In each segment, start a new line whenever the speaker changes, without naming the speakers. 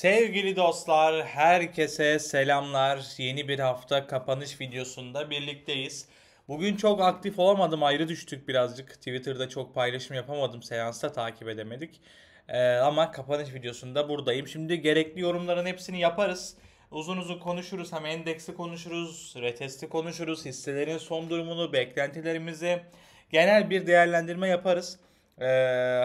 Sevgili dostlar, herkese selamlar. Yeni bir hafta kapanış videosunda birlikteyiz. Bugün çok aktif olamadım, ayrı düştük birazcık. Twitter'da çok paylaşım yapamadım, seansta takip edemedik. Ee, ama kapanış videosunda buradayım. Şimdi gerekli yorumların hepsini yaparız. Uzun uzun konuşuruz, hem endeksi konuşuruz, retesti konuşuruz, hisselerin son durumunu, beklentilerimizi, genel bir değerlendirme yaparız. Ee,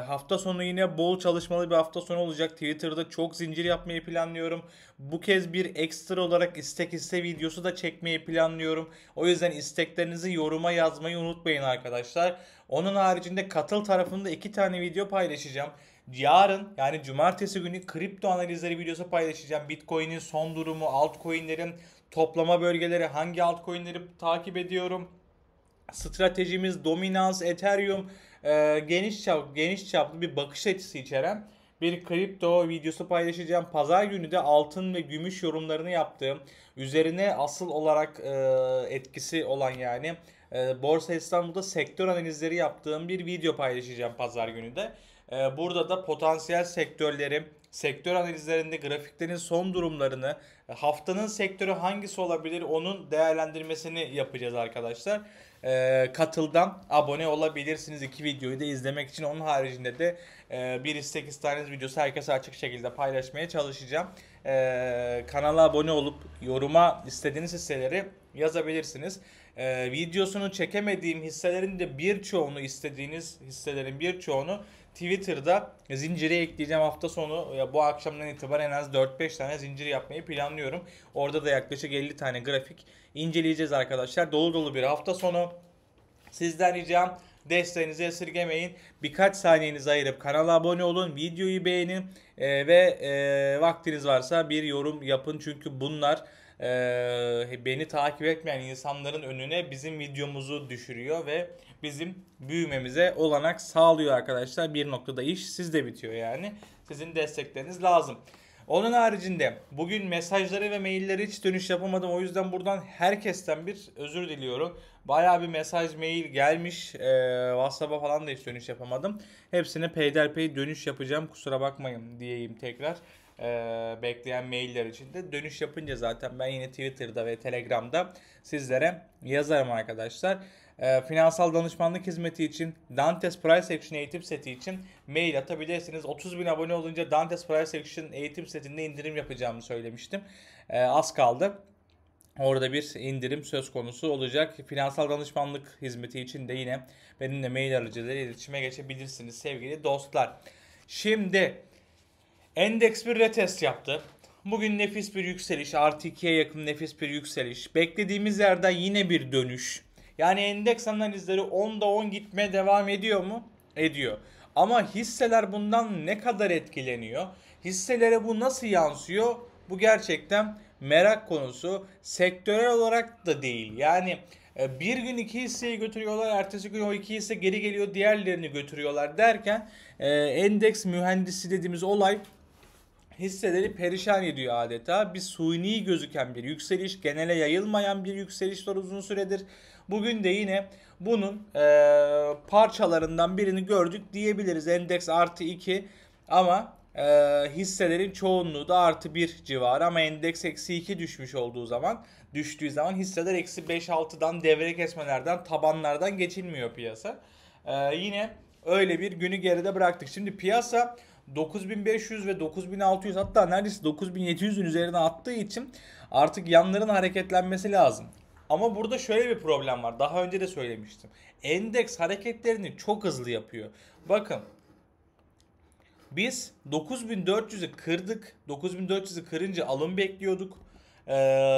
hafta sonu yine bol çalışmalı bir hafta sonu olacak. Twitter'da çok zincir yapmayı planlıyorum. Bu kez bir ekstra olarak istek iste videosu da çekmeyi planlıyorum. O yüzden isteklerinizi yoruma yazmayı unutmayın arkadaşlar. Onun haricinde katıl tarafında iki tane video paylaşacağım. Yarın yani cumartesi günü kripto analizleri videosu paylaşacağım. Bitcoin'in son durumu, altcoin'lerin toplama bölgeleri, hangi altcoin'leri takip ediyorum, stratejimiz, dominans, Ethereum e, geniş çap, geniş çaplı bir bakış açısı içeren bir kripto videosu paylaşacağım. Pazar günü de altın ve gümüş yorumlarını yaptığım, üzerine asıl olarak e, etkisi olan yani e, Borsa İstanbul'da sektör analizleri yaptığım bir video paylaşacağım pazar günü de. E, burada da potansiyel sektörleri, sektör analizlerinde grafiklerin son durumlarını, e, haftanın sektörü hangisi olabilir onun değerlendirmesini yapacağız arkadaşlar e, katıldan abone olabilirsiniz. iki videoyu da izlemek için. Onun haricinde de e, 108 tane videosu herkese açık şekilde paylaşmaya çalışacağım. E, kanala abone olup yoruma istediğiniz hisseleri yazabilirsiniz. E, videosunu çekemediğim hisselerin de birçoğunu istediğiniz hisselerin birçoğunu çoğunu Twitter'da zinciri ekleyeceğim hafta sonu ya bu akşamdan itibaren en az 4-5 tane zincir yapmayı planlıyorum. Orada da yaklaşık 50 tane grafik inceleyeceğiz arkadaşlar. Dolu dolu bir hafta sonu. Sizden ricam desteğinizi esirgemeyin. Birkaç saniyenizi ayırıp kanala abone olun, videoyu beğenin e, ve e, vaktiniz varsa bir yorum yapın çünkü bunlar e, beni takip etmeyen insanların önüne bizim videomuzu düşürüyor ve bizim büyümemize olanak sağlıyor arkadaşlar. Bir noktada iş sizde bitiyor yani. Sizin destekleriniz lazım. Onun haricinde bugün mesajları ve mailleri hiç dönüş yapamadım. O yüzden buradan herkesten bir özür diliyorum. Bayağı bir mesaj, mail gelmiş. Ee, WhatsApp'a falan da hiç dönüş yapamadım. Hepsine peyderpey dönüş yapacağım. Kusura bakmayın diyeyim tekrar. Ee, bekleyen mailler için de dönüş yapınca zaten ben yine Twitter'da ve Telegram'da sizlere yazarım arkadaşlar e, finansal danışmanlık hizmeti için Dantes Price Action eğitim seti için mail atabilirsiniz. 30 bin abone olunca Dantes Price Action eğitim setinde indirim yapacağımı söylemiştim. E, az kaldı. Orada bir indirim söz konusu olacak. Finansal danışmanlık hizmeti için de yine benimle mail aracılığıyla iletişime geçebilirsiniz sevgili dostlar. Şimdi endeks bir retest yaptı. Bugün nefis bir yükseliş. Artı 2'ye yakın nefis bir yükseliş. Beklediğimiz yerden yine bir dönüş. Yani endeks analizleri 10'da 10 gitmeye devam ediyor mu? Ediyor. Ama hisseler bundan ne kadar etkileniyor? Hisselere bu nasıl yansıyor? Bu gerçekten merak konusu. Sektörel olarak da değil. Yani e, bir gün iki hisseyi götürüyorlar, ertesi gün o iki hisse geri geliyor, diğerlerini götürüyorlar derken e, endeks mühendisi dediğimiz olay hisseleri perişan ediyor adeta. Bir suni gözüken bir yükseliş, genele yayılmayan bir yükseliş var uzun süredir. Bugün de yine bunun e, parçalarından birini gördük diyebiliriz. Endeks artı 2 ama e, hisselerin çoğunluğu da artı 1 civarı ama endeks eksi 2 düşmüş olduğu zaman düştüğü zaman hisseler eksi 5-6'dan devre kesmelerden tabanlardan geçilmiyor piyasa. E, yine öyle bir günü geride bıraktık. Şimdi piyasa 9500 ve 9600 hatta neredeyse 9700'ün üzerine attığı için artık yanların hareketlenmesi lazım. Ama burada şöyle bir problem var. Daha önce de söylemiştim. Endeks hareketlerini çok hızlı yapıyor. Bakın biz 9400'ü kırdık. 9400'ü kırınca alım bekliyorduk. Ee,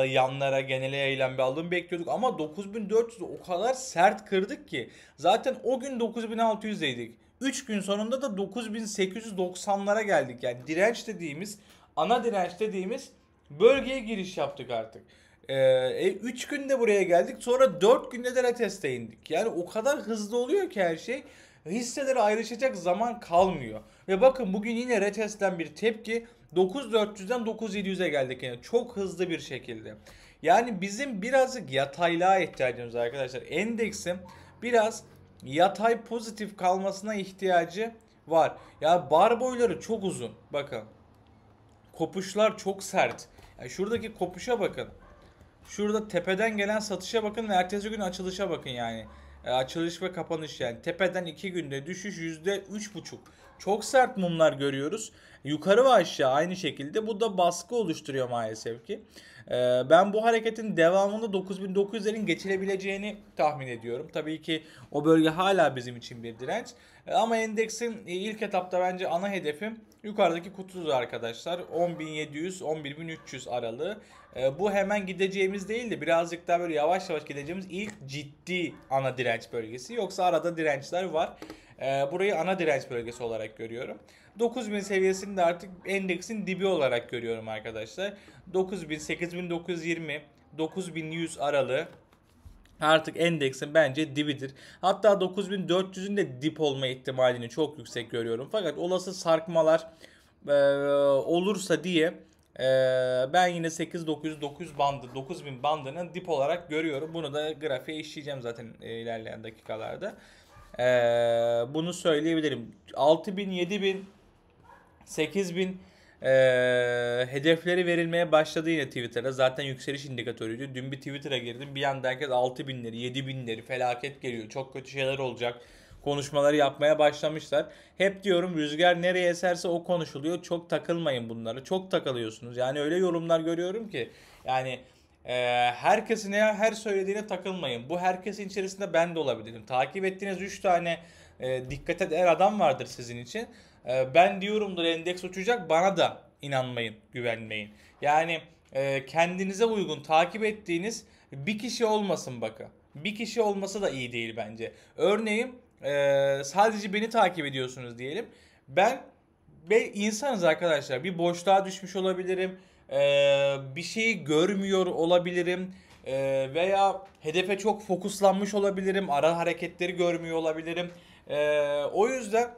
yanlara genele yayılan bir alım bekliyorduk. Ama 9400'ü o kadar sert kırdık ki. Zaten o gün 9600'deydik. 3 gün sonunda da 9890'lara geldik. Yani direnç dediğimiz, ana direnç dediğimiz bölgeye giriş yaptık artık. 3 ee, e, üç günde buraya geldik. Sonra 4 günde de reteste indik. Yani o kadar hızlı oluyor ki her şey. hisseleri ayrışacak zaman kalmıyor. Ve bakın bugün yine retesten bir tepki. 9400'den 9700'e geldik yani çok hızlı bir şekilde. Yani bizim birazcık yataylığa ihtiyacımız arkadaşlar. Endeksim biraz yatay pozitif kalmasına ihtiyacı var. Ya bar boyları çok uzun. Bakın. Kopuşlar çok sert. Yani şuradaki kopuşa bakın. Şurada tepeden gelen satışa bakın ve ertesi gün açılışa bakın yani e, açılış ve kapanış yani tepeden 2 günde düşüş %3,5. Çok sert mumlar görüyoruz. Yukarı ve aşağı aynı şekilde bu da baskı oluşturuyor maalesef ki. E, ben bu hareketin devamında 9900'lerin geçilebileceğini tahmin ediyorum. Tabii ki o bölge hala bizim için bir direnç. E, ama endeksin e, ilk etapta bence ana hedefim yukarıdaki kutudur arkadaşlar. 10700 11300 aralığı e, bu hemen gideceğimiz değildi. Birazcık daha böyle yavaş yavaş gideceğimiz ilk ciddi ana direnç bölgesi. Yoksa arada dirençler var. E, burayı ana direnç bölgesi olarak görüyorum. 9000 seviyesini de artık endeksin dibi olarak görüyorum arkadaşlar. 9000, 8920, 9100 aralığı artık endeksin bence dibidir. Hatta 9400'ün de dip olma ihtimalini çok yüksek görüyorum. Fakat olası sarkmalar e, olursa diye ee, ben yine 8-900-9 bandı, 9000 bandını dip olarak görüyorum. Bunu da grafiğe işleyeceğim zaten e, ilerleyen dakikalarda. Ee, bunu söyleyebilirim. 6000, 7000, 8000 e, hedefleri verilmeye başladı yine Twitter'a. Zaten yükseliş indikatörüydü. Dün bir Twitter'a girdim. Bir anda herkes 6000'leri, 7000'leri felaket geliyor. Çok kötü şeyler olacak konuşmaları yapmaya başlamışlar. Hep diyorum rüzgar nereye eserse o konuşuluyor. Çok takılmayın bunlara. Çok takılıyorsunuz. Yani öyle yorumlar görüyorum ki yani e, herkesin her söylediğine takılmayın. Bu herkesin içerisinde ben de olabilirim. Takip ettiğiniz 3 tane e, dikkate değer adam vardır sizin için. E, ben diyorumdur endeks uçacak bana da inanmayın, güvenmeyin. Yani e, kendinize uygun takip ettiğiniz bir kişi olmasın bakın. Bir kişi olması da iyi değil bence. Örneğin ee, sadece beni takip ediyorsunuz diyelim. Ben ve insanız arkadaşlar. Bir boşluğa düşmüş olabilirim. Ee, bir şeyi görmüyor olabilirim. Ee, veya hedefe çok fokuslanmış olabilirim. Ara hareketleri görmüyor olabilirim. Ee, o yüzden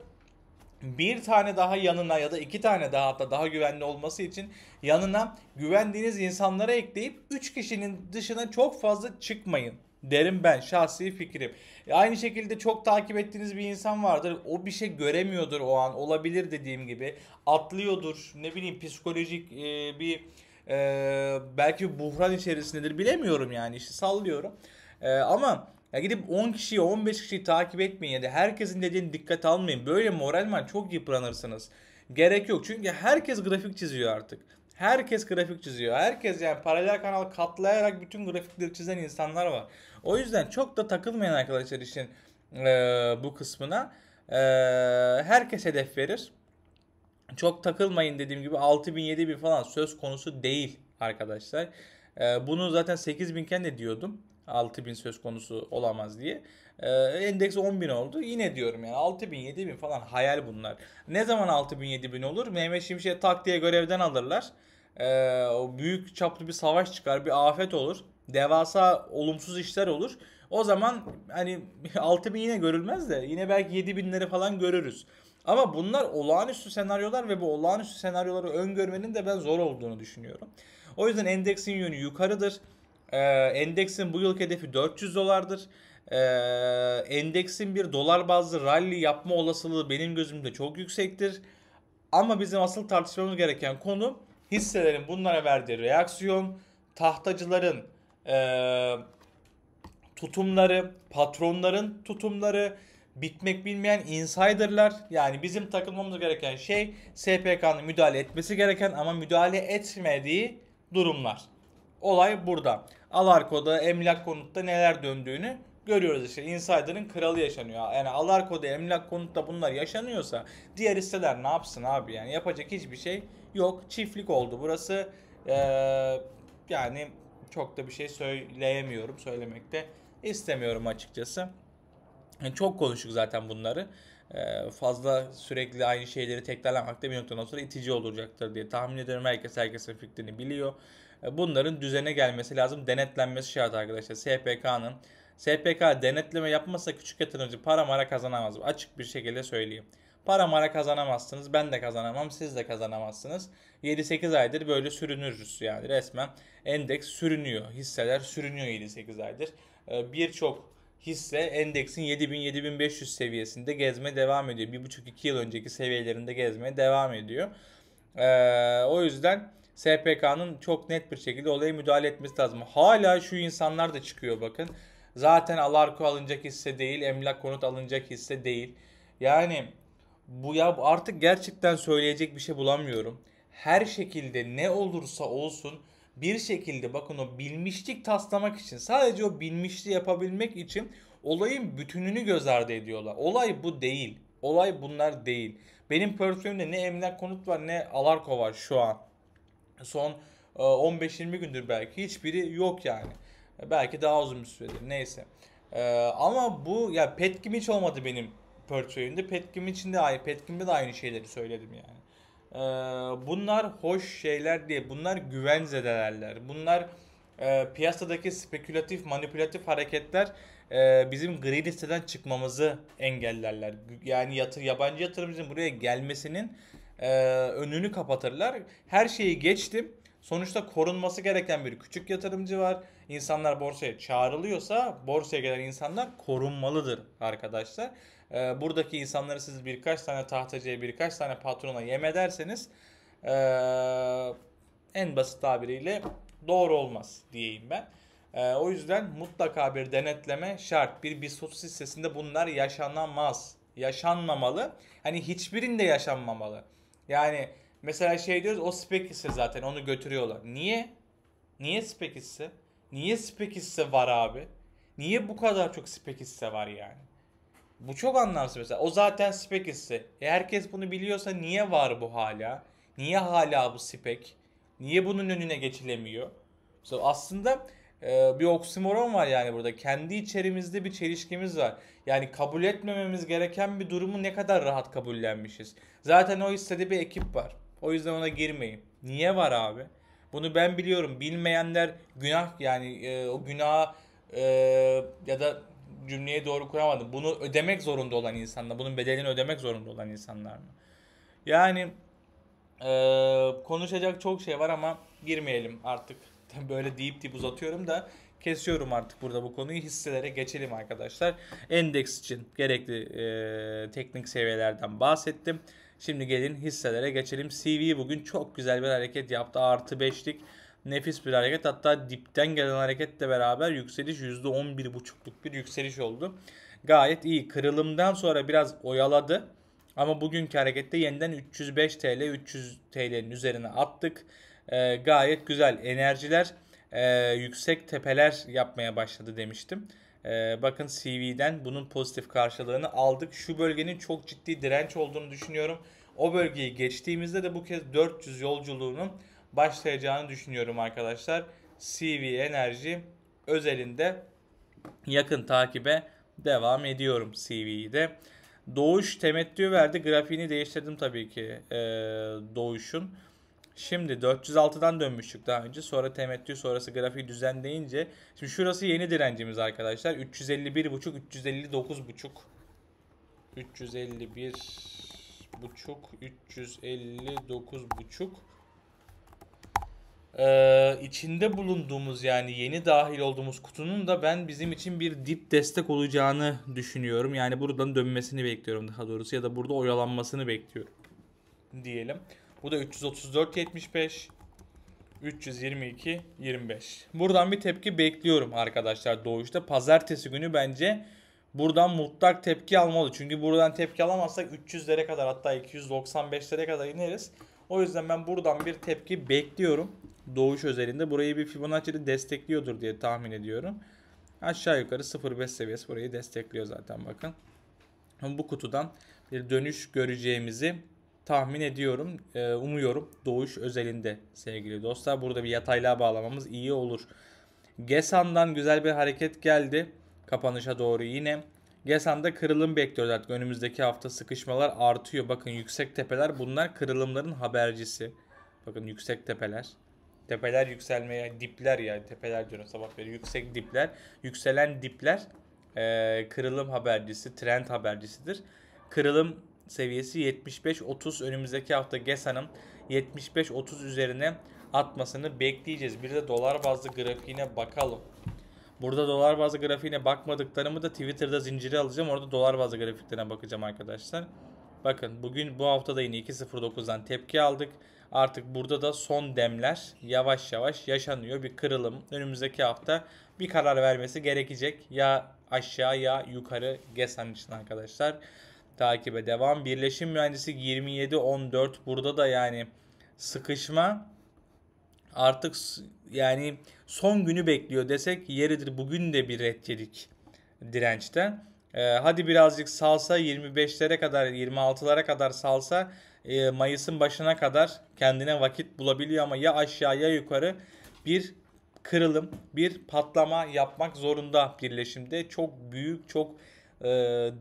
bir tane daha yanına ya da iki tane daha hatta daha güvenli olması için yanına güvendiğiniz insanlara ekleyip 3 kişinin dışına çok fazla çıkmayın derim ben şahsi fikrim. E aynı şekilde çok takip ettiğiniz bir insan vardır. O bir şey göremiyordur o an. Olabilir dediğim gibi. Atlıyordur. Ne bileyim psikolojik e, bir e, belki buhran içerisindedir. Bilemiyorum yani işte sallıyorum. E, ama ya gidip 10 kişiyi 15 kişiyi takip etmeyin ya da herkesin dediğini dikkat almayın. Böyle moralman çok yıpranırsınız. Gerek yok çünkü herkes grafik çiziyor artık. Herkes grafik çiziyor. Herkes yani paralel kanal katlayarak bütün grafikleri çizen insanlar var. O yüzden çok da takılmayan arkadaşlar için e, bu kısmına e, herkes hedef verir. Çok takılmayın dediğim gibi 6000 7000 falan söz konusu değil arkadaşlar. E, bunu zaten 8000 iken de diyordum. 6000 söz konusu olamaz diye. E, endeks 10.000 oldu. Yine diyorum yani 6000 7000 falan hayal bunlar. Ne zaman 6000 7000 olur? Mehmet Şimşek tak diye görevden alırlar. E, o büyük çaplı bir savaş çıkar, bir afet olur devasa olumsuz işler olur. O zaman hani 6 bin yine görülmez de yine belki 7 binleri falan görürüz. Ama bunlar olağanüstü senaryolar ve bu olağanüstü senaryoları öngörmenin de ben zor olduğunu düşünüyorum. O yüzden endeksin yönü yukarıdır. Ee, endeksin bu yılki hedefi 400 dolardır. Ee, endeksin bir dolar bazlı rally yapma olasılığı benim gözümde çok yüksektir. Ama bizim asıl tartışmamız gereken konu hisselerin bunlara verdiği reaksiyon, tahtacıların e, tutumları, patronların tutumları, bitmek bilmeyen insiderlar yani bizim takılmamız gereken şey SPK'nın müdahale etmesi gereken ama müdahale etmediği durumlar. Olay burada. Alarko'da, Emlak Konut'ta neler döndüğünü görüyoruz işte. Insider'ın kralı yaşanıyor. Yani Alarko'da, Emlak Konut'ta bunlar yaşanıyorsa diğer hisseler ne yapsın abi yani yapacak hiçbir şey yok. Çiftlik oldu burası. Ee, yani çok da bir şey söyleyemiyorum. söylemek de istemiyorum açıkçası. Yani çok konuştuk zaten bunları. Ee, fazla sürekli aynı şeyleri tekrarlamak da bir noktadan sonra itici olacaktır diye tahmin ediyorum. Herkes herkesin fikrini biliyor. Ee, bunların düzene gelmesi lazım. Denetlenmesi şart arkadaşlar. SPK'nın SPK denetleme yapmasa küçük yatırımcı para mara kazanamaz. Açık bir şekilde söyleyeyim. Para mara kazanamazsınız. Ben de kazanamam. Siz de kazanamazsınız. 7-8 aydır böyle sürünürüz yani resmen. Endeks sürünüyor. Hisseler sürünüyor 7-8 aydır. Ee, birçok hisse endeksin 7000-7500 seviyesinde gezmeye devam ediyor. 1,5-2 yıl önceki seviyelerinde gezmeye devam ediyor. Ee, o yüzden SPK'nın çok net bir şekilde olaya müdahale etmesi lazım. Hala şu insanlar da çıkıyor bakın. Zaten Alarko alınacak hisse değil, emlak konut alınacak hisse değil. Yani bu ya artık gerçekten söyleyecek bir şey bulamıyorum. Her şekilde ne olursa olsun bir şekilde bakın o bilmişlik taslamak için sadece o bilmişliği yapabilmek için olayın bütününü göz ardı ediyorlar. Olay bu değil. Olay bunlar değil. Benim portföyümde ne emlak konut var ne alarko var şu an. Son 15-20 e, gündür belki hiçbiri yok yani. E, belki daha uzun bir süredir neyse. E, ama bu ya pet gibi hiç olmadı benim portföyünde. Petkim için de aynı. Petkim'de de aynı şeyleri söyledim yani. Ee, bunlar hoş şeyler diye, Bunlar güvenzedelerler. Bunlar e, piyasadaki spekülatif, manipülatif hareketler e, bizim gri listeden çıkmamızı engellerler. Yani yatır, yabancı yatırımcının buraya gelmesinin e, önünü kapatırlar. Her şeyi geçtim. Sonuçta korunması gereken bir küçük yatırımcı var. İnsanlar borsaya çağrılıyorsa borsaya gelen insanlar korunmalıdır arkadaşlar e, buradaki insanları siz birkaç tane tahtacıya birkaç tane patrona yem ederseniz e, en basit tabiriyle doğru olmaz diyeyim ben. E, o yüzden mutlaka bir denetleme şart. Bir bisos listesinde bunlar yaşanamaz. Yaşanmamalı. Hani hiçbirinde yaşanmamalı. Yani mesela şey diyoruz o spek hisse zaten onu götürüyorlar. Niye? Niye spek hisse? Niye spek hisse var abi? Niye bu kadar çok spek hisse var yani? Bu çok anlamsız mesela. O zaten spek hissi. E herkes bunu biliyorsa niye var bu hala? Niye hala bu spek? Niye bunun önüne geçilemiyor? Mesela aslında e, bir oksimoron var yani burada. Kendi içerimizde bir çelişkimiz var. Yani kabul etmememiz gereken bir durumu ne kadar rahat kabullenmişiz. Zaten o hissede bir ekip var. O yüzden ona girmeyin. Niye var abi? Bunu ben biliyorum. Bilmeyenler günah yani e, o günaha e, ya da cümleye doğru kuramadım. Bunu ödemek zorunda olan insanlar, bunun bedelini ödemek zorunda olan insanlar mı? Yani e, konuşacak çok şey var ama girmeyelim artık. Böyle deyip deyip uzatıyorum da kesiyorum artık burada bu konuyu. Hisselere geçelim arkadaşlar. Endeks için gerekli e, teknik seviyelerden bahsettim. Şimdi gelin hisselere geçelim. CV bugün çok güzel bir hareket yaptı. Artı 5'lik nefis bir hareket. Hatta dipten gelen hareketle beraber yükseliş %11,5'luk bir yükseliş oldu. Gayet iyi. Kırılımdan sonra biraz oyaladı. Ama bugünkü harekette yeniden 305 TL, 300 TL'nin üzerine attık. E, gayet güzel enerjiler, e, yüksek tepeler yapmaya başladı demiştim. E, bakın CV'den bunun pozitif karşılığını aldık. Şu bölgenin çok ciddi direnç olduğunu düşünüyorum. O bölgeyi geçtiğimizde de bu kez 400 yolculuğunun başlayacağını düşünüyorum arkadaşlar. CV Enerji özelinde yakın takibe devam ediyorum CV'yi de. Doğuş temettü verdi. Grafiğini değiştirdim tabii ki ee, Doğuş'un. Şimdi 406'dan dönmüştük daha önce. Sonra temettü sonrası grafiği düzenleyince. Şimdi şurası yeni direncimiz arkadaşlar. 351.5 359.5 359 buçuk e, içinde bulunduğumuz yani yeni dahil olduğumuz kutunun da ben bizim için bir dip destek olacağını düşünüyorum. Yani buradan dönmesini bekliyorum daha doğrusu ya da burada oyalanmasını bekliyorum diyelim. Bu da 334, 75, 322 25. Buradan bir tepki bekliyorum arkadaşlar doğuşta. Pazartesi günü bence buradan mutlak tepki almalı. Çünkü buradan tepki alamazsak 300'lere kadar hatta 295'lere kadar ineriz. O yüzden ben buradan bir tepki bekliyorum doğuş özelinde burayı bir Fibonacci'de destekliyordur diye tahmin ediyorum. Aşağı yukarı 0.5 seviyesi burayı destekliyor zaten bakın. Bu kutudan bir dönüş göreceğimizi tahmin ediyorum. E, umuyorum doğuş özelinde sevgili dostlar. Burada bir yataylığa bağlamamız iyi olur. Gesan'dan güzel bir hareket geldi. Kapanışa doğru yine. Gesan'da kırılım bekliyoruz artık. Önümüzdeki hafta sıkışmalar artıyor. Bakın yüksek tepeler bunlar kırılımların habercisi. Bakın yüksek tepeler. Tepeler yükselmeye, dipler yani tepeler diyorum sabah beri yüksek dipler. Yükselen dipler e, kırılım habercisi, trend habercisidir. Kırılım seviyesi 75-30 önümüzdeki hafta GESA'nın 75-30 üzerine atmasını bekleyeceğiz. Bir de dolar bazlı grafiğine bakalım. Burada dolar bazlı grafiğine bakmadıklarımı da Twitter'da zinciri alacağım. Orada dolar bazlı grafiklerine bakacağım arkadaşlar. Bakın bugün bu hafta da yine 2.09'dan tepki aldık. Artık burada da son demler yavaş yavaş yaşanıyor. Bir kırılım. Önümüzdeki hafta bir karar vermesi gerekecek. Ya aşağı ya yukarı GESAM için arkadaşlar. Takibe devam. Birleşim Mühendisi 27-14 burada da yani sıkışma artık yani son günü bekliyor desek yeridir. Bugün de bir red yedik Ee, hadi birazcık salsa 25'lere kadar 26'lara kadar salsa e, Mayıs'ın başına kadar kendine vakit bulabiliyor ama ya aşağı ya yukarı bir kırılım, bir patlama yapmak zorunda birleşimde. Çok büyük, çok e,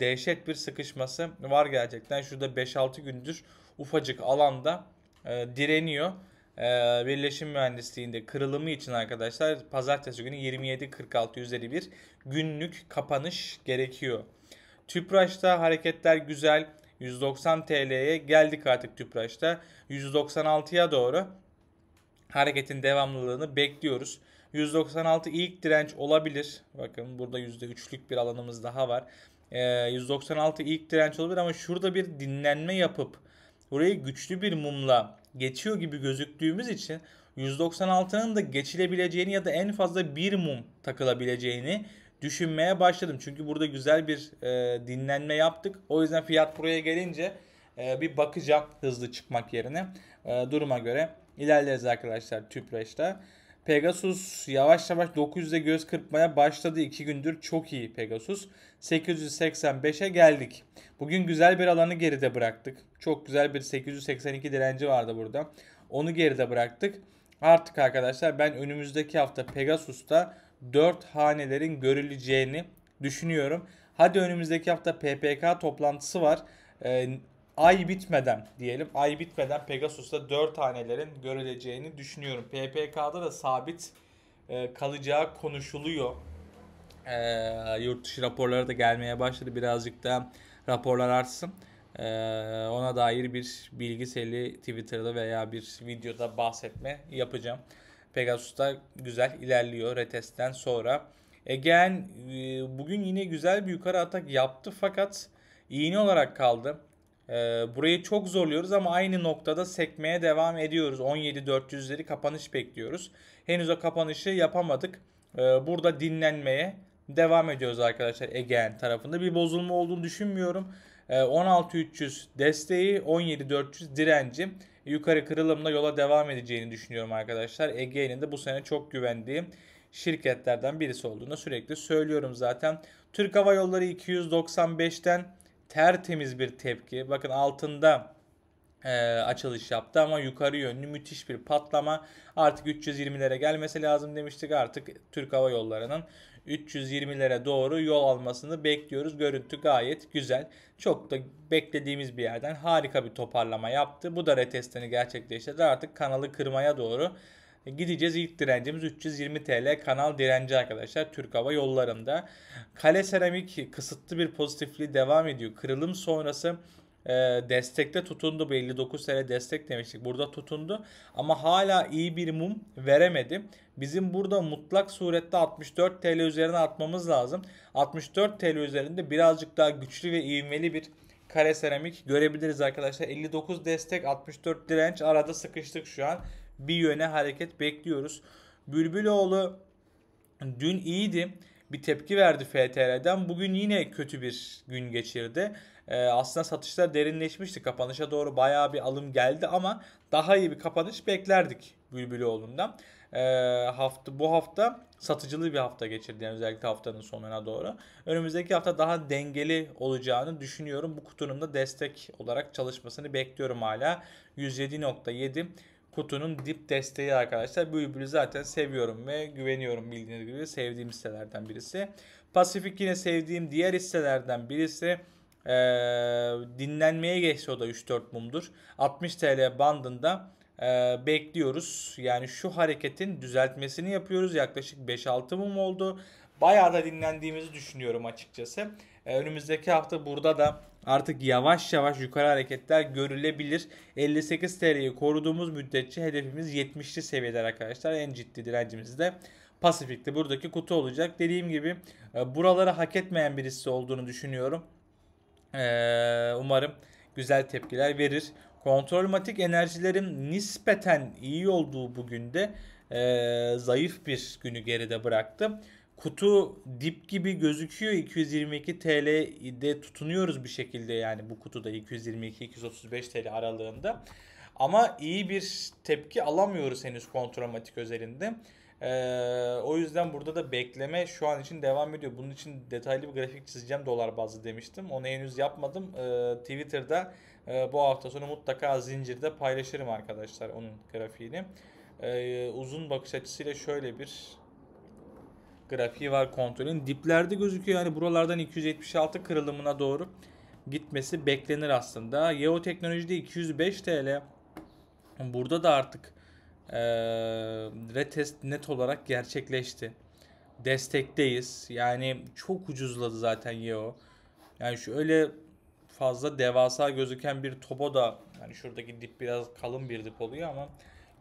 dehşet bir sıkışması var gerçekten. Şurada 5-6 gündür ufacık alanda e, direniyor. E, birleşim mühendisliğinde kırılımı için arkadaşlar pazartesi günü 27.46 üzeri bir günlük kapanış gerekiyor. Tüpraş'ta hareketler güzel. 190 TL'ye geldik artık tüpraşta. 196'ya doğru hareketin devamlılığını bekliyoruz. 196 ilk direnç olabilir. Bakın burada %3'lük bir alanımız daha var. E, ee, 196 ilk direnç olabilir ama şurada bir dinlenme yapıp burayı güçlü bir mumla geçiyor gibi gözüktüğümüz için 196'nın da geçilebileceğini ya da en fazla bir mum takılabileceğini düşünmeye başladım. Çünkü burada güzel bir e, dinlenme yaptık. O yüzden fiyat buraya gelince e, bir bakacağım hızlı çıkmak yerine. E, duruma göre ilerleriz arkadaşlar Tüpraş'ta. Pegasus yavaş yavaş 900'e göz kırpmaya başladı. 2 gündür çok iyi Pegasus. 885'e geldik. Bugün güzel bir alanı geride bıraktık. Çok güzel bir 882 direnci vardı burada. Onu geride bıraktık. Artık arkadaşlar ben önümüzdeki hafta Pegasus'ta 4 hanelerin görüleceğini düşünüyorum. Hadi önümüzdeki hafta PPK toplantısı var. Ee, ay bitmeden diyelim ay bitmeden Pegasus'ta 4 hanelerin görüleceğini düşünüyorum. PPK'da da sabit e, kalacağı konuşuluyor. E, yurt dışı raporları da gelmeye başladı. Birazcık da raporlar artsın. E, ona dair bir bilgi seli Twitter'da veya bir videoda bahsetme yapacağım. Pegasus'ta güzel ilerliyor retestten sonra. Egen e, bugün yine güzel bir yukarı atak yaptı fakat iğne olarak kaldı. E, burayı çok zorluyoruz ama aynı noktada sekmeye devam ediyoruz. 17.400'leri kapanış bekliyoruz. Henüz o kapanışı yapamadık. E, burada dinlenmeye devam ediyoruz arkadaşlar Egean tarafında. Bir bozulma olduğunu düşünmüyorum. 16.300 desteği, 17.400 400 direnci yukarı kırılımla yola devam edeceğini düşünüyorum arkadaşlar. Ege'nin de bu sene çok güvendiğim şirketlerden birisi olduğunu sürekli söylüyorum zaten. Türk Hava Yolları 295'ten tertemiz bir tepki. Bakın altında e, açılış yaptı ama yukarı yönlü müthiş bir patlama. Artık 320'lere gelmesi lazım demiştik. Artık Türk Hava Yolları'nın 320'lere doğru yol almasını bekliyoruz. Görüntü gayet güzel. Çok da beklediğimiz bir yerden harika bir toparlama yaptı. Bu da retestini gerçekleştirdi. Artık kanalı kırmaya doğru gideceğiz. İlk direncimiz 320 TL kanal direnci arkadaşlar Türk Hava Yolları'nda. Kale Seramik kısıtlı bir pozitifliği devam ediyor. Kırılım sonrası e, destekte tutundu. 59 TL destek demiştik. Burada tutundu. Ama hala iyi bir mum veremedi. Bizim burada mutlak surette 64 TL üzerine atmamız lazım. 64 TL üzerinde birazcık daha güçlü ve ivmeli bir kare seramik görebiliriz arkadaşlar. 59 destek 64 direnç arada sıkıştık şu an. Bir yöne hareket bekliyoruz. Bülbüloğlu dün iyiydi. Bir tepki verdi FTR'den. Bugün yine kötü bir gün geçirdi. Ee, aslında satışlar derinleşmişti. Kapanışa doğru bayağı bir alım geldi ama daha iyi bir kapanış beklerdik Bülbüloğlu'ndan. Ee, hafta bu hafta satıcılı bir hafta geçirdi. Yani özellikle haftanın sonuna doğru. Önümüzdeki hafta daha dengeli olacağını düşünüyorum. Bu kutunun da destek olarak çalışmasını bekliyorum hala. 107.7 kutunun dip desteği arkadaşlar. Bülbül'ü zaten seviyorum ve güveniyorum bildiğiniz gibi sevdiğim hisselerden birisi. Pasifik yine sevdiğim diğer hisselerden birisi. Ee, dinlenmeye geçse o da 3-4 mumdur. 60 TL bandında e, bekliyoruz. Yani şu hareketin düzeltmesini yapıyoruz. Yaklaşık 5-6 mum oldu. Bayağı da dinlendiğimizi düşünüyorum açıkçası. E, önümüzdeki hafta burada da artık yavaş yavaş yukarı hareketler görülebilir. 58 TL'yi koruduğumuz müddetçe hedefimiz 70'li seviyeler arkadaşlar. En ciddi direncimiz de Pasifik'te buradaki kutu olacak. Dediğim gibi e, buraları hak etmeyen birisi olduğunu düşünüyorum. E, umarım güzel tepkiler verir. Kontrolmatik enerjilerin nispeten iyi olduğu bugün de e, zayıf bir günü geride bıraktı. Kutu dip gibi gözüküyor. 222 TL'de tutunuyoruz bir şekilde yani bu kutuda 222-235 TL aralığında. Ama iyi bir tepki alamıyoruz henüz kontrolmatik özelinde. Ee, o yüzden burada da bekleme şu an için devam ediyor. Bunun için detaylı bir grafik çizeceğim dolar bazlı demiştim. Onu henüz yapmadım. Ee, Twitter'da e, bu hafta sonu mutlaka zincirde paylaşırım arkadaşlar onun grafiğini. Ee, uzun bakış açısıyla şöyle bir grafiği var kontrolün. Diplerde gözüküyor yani buralardan 276 kırılımına doğru gitmesi beklenir aslında. Yeo teknolojide 205 TL. Burada da artık ee, net olarak gerçekleşti. Destekteyiz. Yani çok ucuzladı zaten Yeo. Yani şöyle fazla devasa gözüken bir topo da hani şuradaki dip biraz kalın bir dip oluyor ama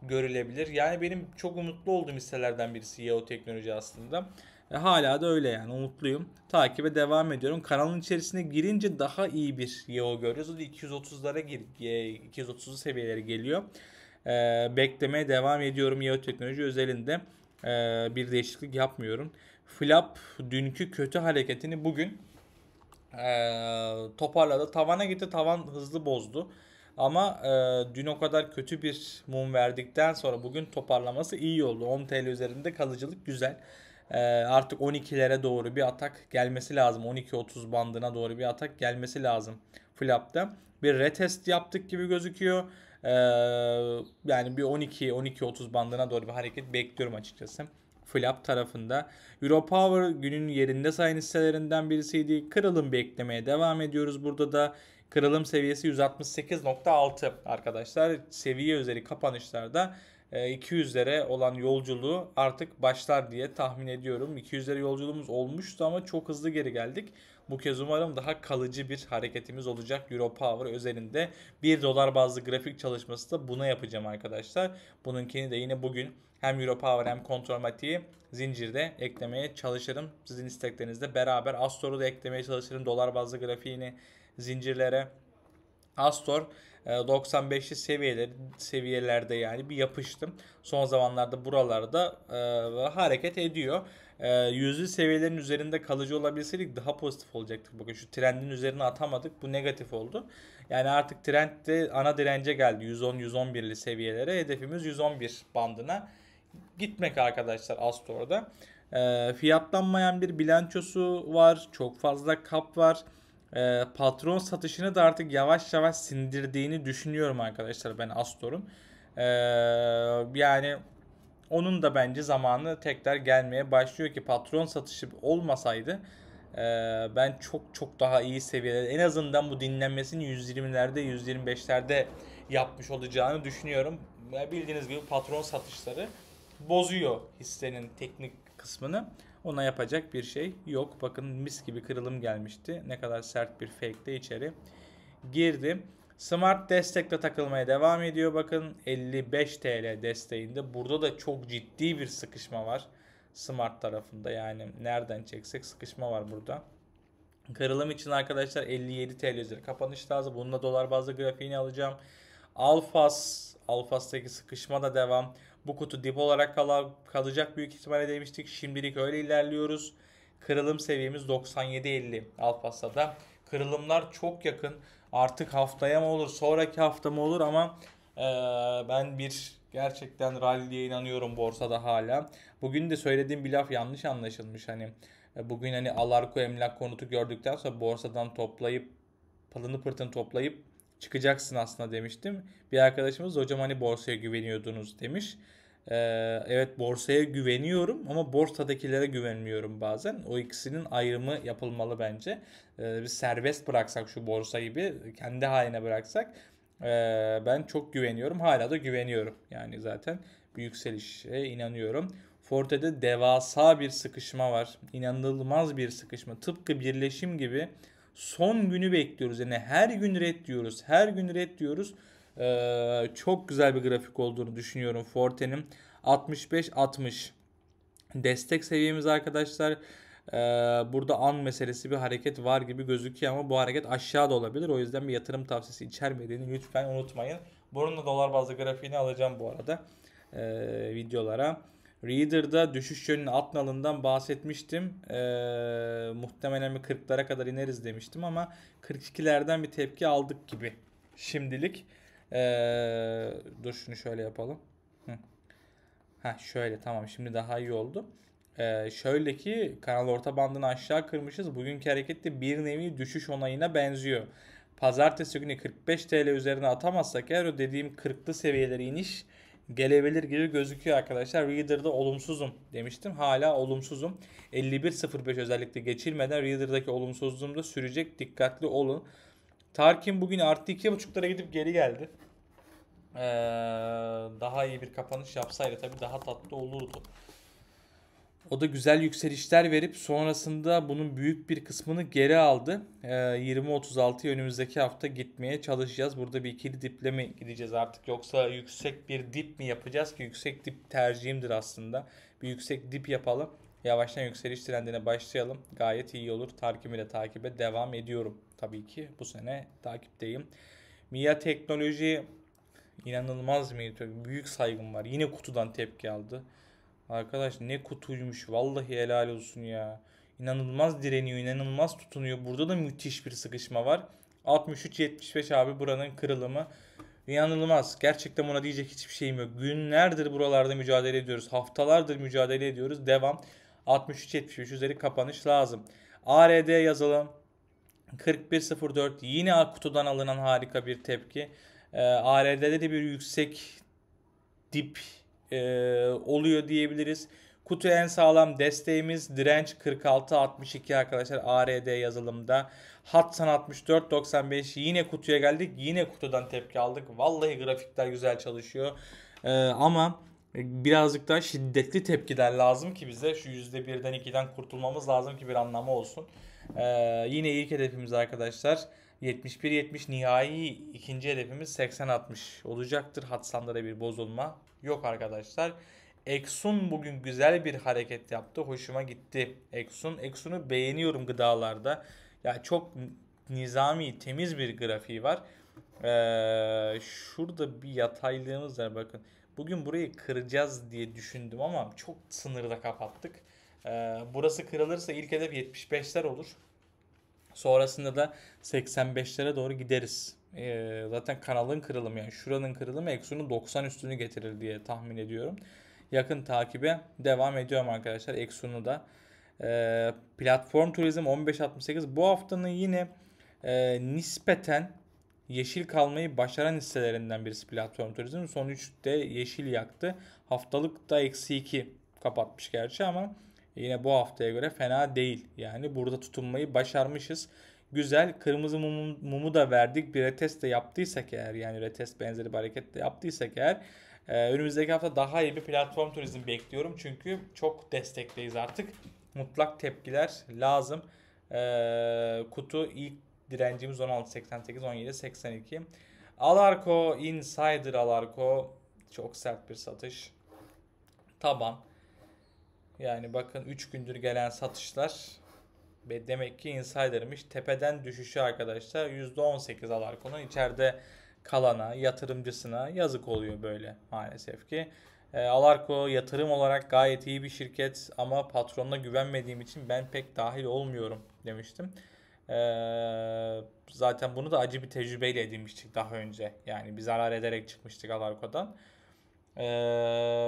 görülebilir. Yani benim çok umutlu olduğum hisselerden birisi Yeo teknoloji aslında. E, hala da öyle yani umutluyum. Takibe devam ediyorum. Kanalın içerisine girince daha iyi bir Yeo görüyoruz. O da 230'lara gir 230 e, seviyeleri geliyor e, beklemeye devam ediyorum Yahoo Teknoloji özelinde. E, bir değişiklik yapmıyorum. Flap dünkü kötü hareketini bugün e, toparladı. Tavana gitti. Tavan hızlı bozdu. Ama e, dün o kadar kötü bir mum verdikten sonra bugün toparlaması iyi oldu. 10 TL üzerinde kalıcılık güzel. E, artık 12'lere doğru bir atak gelmesi lazım. 12-30 bandına doğru bir atak gelmesi lazım flapta. Bir retest yaptık gibi gözüküyor. Ee, yani bir 12-12.30 bandına doğru bir hareket bekliyorum açıkçası. Flap tarafında. Europower günün yerinde sayan hisselerinden birisiydi. Kırılım beklemeye devam ediyoruz. Burada da kırılım seviyesi 168.6 arkadaşlar. Seviye üzeri kapanışlarda 200'lere e, olan yolculuğu artık başlar diye tahmin ediyorum. 200'lere yolculuğumuz olmuştu ama çok hızlı geri geldik. Bu kez umarım daha kalıcı bir hareketimiz olacak Euro Power özelinde. 1 dolar bazlı grafik çalışması da buna yapacağım arkadaşlar. Bununkini de yine bugün hem Euro Power hem Kontrol zincirde eklemeye çalışırım. Sizin isteklerinizle beraber Astor'u da eklemeye çalışırım. Dolar bazlı grafiğini zincirlere. Astor 95'li ee, seviyeleri seviyelerde yani bir yapıştım. Son zamanlarda buralarda e, hareket ediyor. E, yüzlü seviyelerin üzerinde kalıcı olabilseydik daha pozitif olacaktık. Bakın şu trendin üzerine atamadık. Bu negatif oldu. Yani artık trend de ana dirence geldi. 110-111'li seviyelere. Hedefimiz 111 bandına gitmek arkadaşlar Astor'da. E, fiyatlanmayan bir bilançosu var. Çok fazla kap var e, patron satışını da artık yavaş yavaş sindirdiğini düşünüyorum arkadaşlar ben Astor'un. E, yani onun da bence zamanı tekrar gelmeye başlıyor ki patron satışı olmasaydı e, ben çok çok daha iyi seviyede en azından bu dinlenmesini 120'lerde 125'lerde yapmış olacağını düşünüyorum. Bildiğiniz gibi patron satışları bozuyor hissenin teknik kısmını. Ona yapacak bir şey yok. Bakın mis gibi kırılım gelmişti. Ne kadar sert bir fake de içeri girdi. Smart destekle takılmaya devam ediyor. Bakın 55 TL desteğinde. Burada da çok ciddi bir sıkışma var. Smart tarafında yani nereden çeksek sıkışma var burada. Kırılım için arkadaşlar 57 TL üzeri kapanış lazım. Bununla dolar bazlı grafiğini alacağım. Alfas, Alfas'taki sıkışma da devam. Bu kutu dip olarak kal kalacak büyük ihtimalle demiştik. Şimdilik öyle ilerliyoruz. Kırılım seviyemiz 97.50 Alpasa'da. Kırılımlar çok yakın. Artık haftaya mı olur, sonraki hafta mı olur ama ee, ben bir gerçekten rally'ye inanıyorum borsada hala. Bugün de söylediğim bir laf yanlış anlaşılmış. Hani e, bugün hani Alarko emlak konutu gördükten sonra borsadan toplayıp pılını pırtını toplayıp çıkacaksın aslında demiştim. Bir arkadaşımız hocam hani borsaya güveniyordunuz demiş. Ee, evet borsaya güveniyorum ama borsadakilere güvenmiyorum bazen. O ikisinin ayrımı yapılmalı bence. Ee, bir serbest bıraksak şu borsa gibi kendi haline bıraksak ee, ben çok güveniyorum. Hala da güveniyorum. Yani zaten bir yükselişe inanıyorum. Forte'de devasa bir sıkışma var. İnanılmaz bir sıkışma. Tıpkı birleşim gibi son günü bekliyoruz. Yani her gün red diyoruz. Her gün red diyoruz. Ee, çok güzel bir grafik olduğunu düşünüyorum Forte'nin. 65-60 destek seviyemiz arkadaşlar. Ee, burada an meselesi bir hareket var gibi gözüküyor ama bu hareket aşağıda olabilir. O yüzden bir yatırım tavsiyesi içermediğini lütfen unutmayın. Bunun da dolar bazlı grafiğini alacağım bu arada e, videolara. Reader'da düşüş yönünün alt nalından bahsetmiştim. Ee, muhtemelen bir 40'lara kadar ineriz demiştim ama 42'lerden bir tepki aldık gibi şimdilik. Ee, dur şunu şöyle yapalım. Ha şöyle tamam şimdi daha iyi oldu. Ee, şöyle ki kanal orta bandını aşağı kırmışız. Bugünkü harekette bir nevi düşüş onayına benziyor. Pazartesi günü 45 TL üzerine atamazsak eğer o dediğim 40'lı seviyeleri iniş gelebilir gibi gözüküyor arkadaşlar. Reader'da olumsuzum demiştim. Hala olumsuzum. 51.05 özellikle geçilmeden Reader'daki olumsuzluğum da sürecek. Dikkatli olun. Tarkin bugün artı 2.5'lara gidip geri geldi. Ee, daha iyi bir kapanış yapsaydı tabii daha tatlı olurdu. O da güzel yükselişler verip sonrasında bunun büyük bir kısmını geri aldı. 20-36'ya ee, önümüzdeki hafta gitmeye çalışacağız. Burada bir ikili diple mi gideceğiz artık yoksa yüksek bir dip mi yapacağız ki yüksek dip tercihimdir aslında. Bir yüksek dip yapalım. Yavaştan yükseliş trendine başlayalım. Gayet iyi olur. Takibimi ile takibe devam ediyorum. Tabii ki bu sene takipteyim. MIA Teknoloji inanılmaz mıydı? Büyük saygım var. Yine kutudan tepki aldı. Arkadaş ne kutuymuş vallahi helal olsun ya. İnanılmaz direniyor, inanılmaz tutunuyor. Burada da müthiş bir sıkışma var. 63-75 abi buranın kırılımı. İnanılmaz. Gerçekten buna diyecek hiçbir şeyim yok. Günlerdir buralarda mücadele ediyoruz. Haftalardır mücadele ediyoruz. Devam. 63-75 üzeri kapanış lazım. ARD yazalım. 41 04 yine kutudan alınan harika bir tepki. Ee, ARD'de de bir yüksek dip e, oluyor diyebiliriz. Kutu en sağlam desteğimiz direnç 46-62 arkadaşlar ARD yazılımda. Hatsan 64-95 yine kutuya geldik. Yine kutudan tepki aldık. Vallahi grafikler güzel çalışıyor. Ee, ama birazcık daha şiddetli tepkiler lazım ki bize şu %1'den 2'den kurtulmamız lazım ki bir anlamı olsun. Ee, yine ilk hedefimiz arkadaşlar 71-70 nihai ikinci hedefimiz 80-60 olacaktır. Hatsan'da da bir bozulma yok arkadaşlar. Exxon bugün güzel bir hareket yaptı. Hoşuma gitti. Exxon. Exxon'u beğeniyorum gıdalarda. Ya çok nizami, temiz bir grafiği var. Ee, şurada bir yataylığımız var bakın. Bugün burayı kıracağız diye düşündüm ama çok sınırda kapattık. Ee, burası kırılırsa ilk hedef 75'ler olur. Sonrasında da 85'lere doğru gideriz e, zaten kanalın kırılımı yani şuranın kırılımı Exxon'un 90 üstünü getirir diye tahmin ediyorum. Yakın takibe devam ediyorum arkadaşlar Exxon'u da. E, platform turizm 15.68 bu haftanın yine e, nispeten yeşil kalmayı başaran hisselerinden birisi platform turizm. Son 3'te yeşil yaktı. Haftalık da eksi 2 kapatmış gerçi ama yine bu haftaya göre fena değil. Yani burada tutunmayı başarmışız güzel. Kırmızı mumu, mumu da verdik. Bir retest de yaptıysak eğer yani retest benzeri bir hareket de yaptıysak eğer e, önümüzdeki hafta daha iyi bir platform turizm bekliyorum. Çünkü çok destekleyiz artık. Mutlak tepkiler lazım. E, kutu ilk direncimiz 16 88 17 82. Alarko Insider Alarko çok sert bir satış. Taban. Yani bakın 3 gündür gelen satışlar Demek ki insidermiş. Tepeden düşüşü arkadaşlar %18 Alarkon'un içeride kalana, yatırımcısına yazık oluyor böyle maalesef ki. E, Alarko yatırım olarak gayet iyi bir şirket ama patronuna güvenmediğim için ben pek dahil olmuyorum demiştim. Ee, zaten bunu da acı bir tecrübeyle edinmiştik daha önce. Yani bir zarar ederek çıkmıştık Alarko'dan. Ee,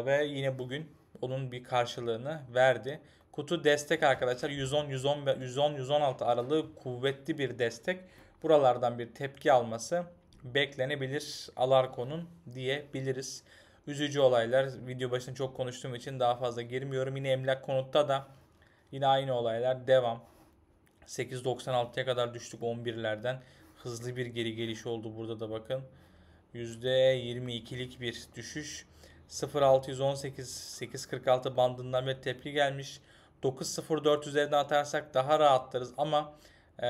ve yine bugün onun bir karşılığını verdi. Kutu destek arkadaşlar 110 110 ve 110 116 aralığı kuvvetli bir destek. Buralardan bir tepki alması beklenebilir Alarko'nun diyebiliriz. Üzücü olaylar video başında çok konuştuğum için daha fazla girmiyorum. Yine emlak konutta da yine aynı olaylar devam. 8.96'ya kadar düştük 11'lerden. Hızlı bir geri geliş oldu burada da bakın. %22'lik bir düşüş. 0618 846 bandından bir tepki gelmiş. 9.04 üzerinden atarsak daha rahatlarız ama e,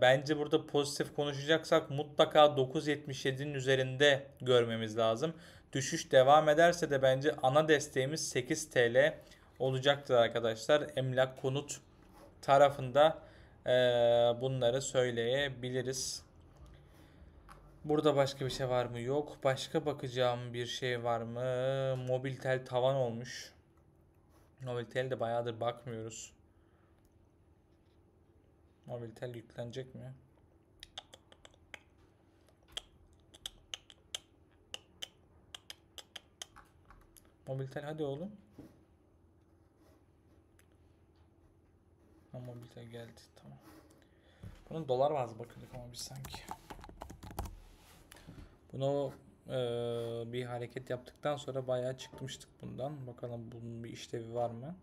bence burada pozitif konuşacaksak mutlaka 9.77'nin üzerinde görmemiz lazım. Düşüş devam ederse de bence ana desteğimiz 8 TL olacaktır arkadaşlar. Emlak konut tarafında e, bunları söyleyebiliriz. Burada başka bir şey var mı? Yok. Başka bakacağım bir şey var mı? Mobiltel tavan olmuş. Noveltel de bayağıdır bakmıyoruz. Noveltel yüklenecek mi? Mobiltel hadi oğlum. Ha, mobiltel geldi tamam. Bunun dolar bazı bakıyorduk ama biz sanki. Bunu ee, bir hareket yaptıktan sonra bayağı çıkmıştık bundan. Bakalım bunun bir işlevi var mı?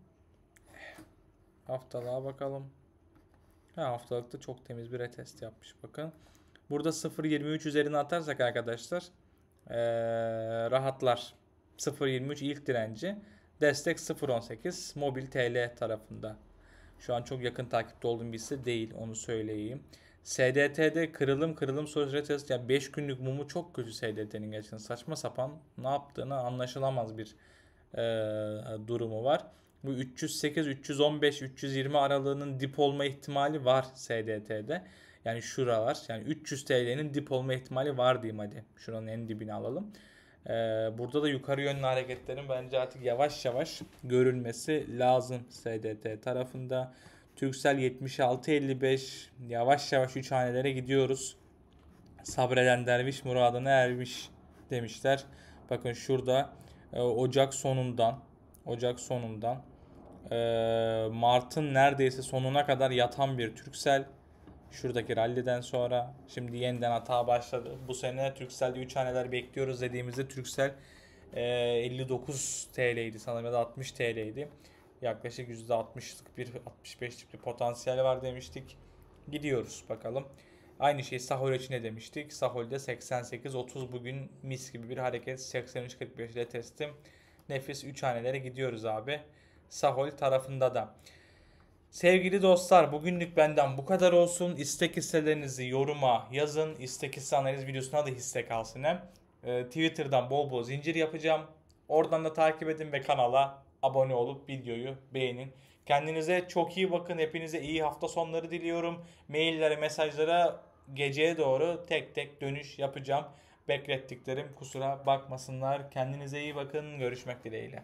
Haftalığa bakalım. Ha, haftalıkta çok temiz bir retest yapmış bakın. Burada 0.23 üzerine atarsak arkadaşlar ee, rahatlar. 0.23 ilk direnci. Destek 0.18 mobil TL tarafında. Şu an çok yakın takipte olduğum bir değil onu söyleyeyim. SDT'de kırılım kırılım soru reçetesi ya 5 günlük mumu çok kötü SDT'nin gerçekten saçma sapan ne yaptığını anlaşılamaz bir e, durumu var. Bu 308, 315, 320 aralığının dip olma ihtimali var SDT'de. Yani şuralar yani 300 TL'nin dip olma ihtimali var diyeyim hadi. Şuranın en dibini alalım. Ee, burada da yukarı yönlü hareketlerin bence artık yavaş yavaş görülmesi lazım SDT tarafında. Türksel 76-55 yavaş yavaş 3 hanelere gidiyoruz. Sabreden derviş muradına ermiş demişler. Bakın şurada e, Ocak sonundan Ocak sonundan e, Mart'ın neredeyse sonuna kadar yatan bir Türksel. Şuradaki ralliden sonra şimdi yeniden hata başladı. Bu sene Türksel'de 3 haneler bekliyoruz dediğimizde Türksel e, 59 TL'ydi sanırım ya da 60 TL'ydi yaklaşık %60'lık bir 65'lik bir potansiyel var demiştik. Gidiyoruz bakalım. Aynı şey Sahol için de demiştik. Sahol'de 88-30 bugün mis gibi bir hareket. 83-45 ile testim. Nefis 3 hanelere gidiyoruz abi. Sahol tarafında da. Sevgili dostlar bugünlük benden bu kadar olsun. İstek hisselerinizi yoruma yazın. İstek hisse analiz videosuna da hisse kalsın ee, Twitter'dan bol bol zincir yapacağım. Oradan da takip edin ve kanala abone olup videoyu beğenin. Kendinize çok iyi bakın. Hepinize iyi hafta sonları diliyorum. Maillere, mesajlara geceye doğru tek tek dönüş yapacağım. Beklettiklerim kusura bakmasınlar. Kendinize iyi bakın. Görüşmek dileğiyle.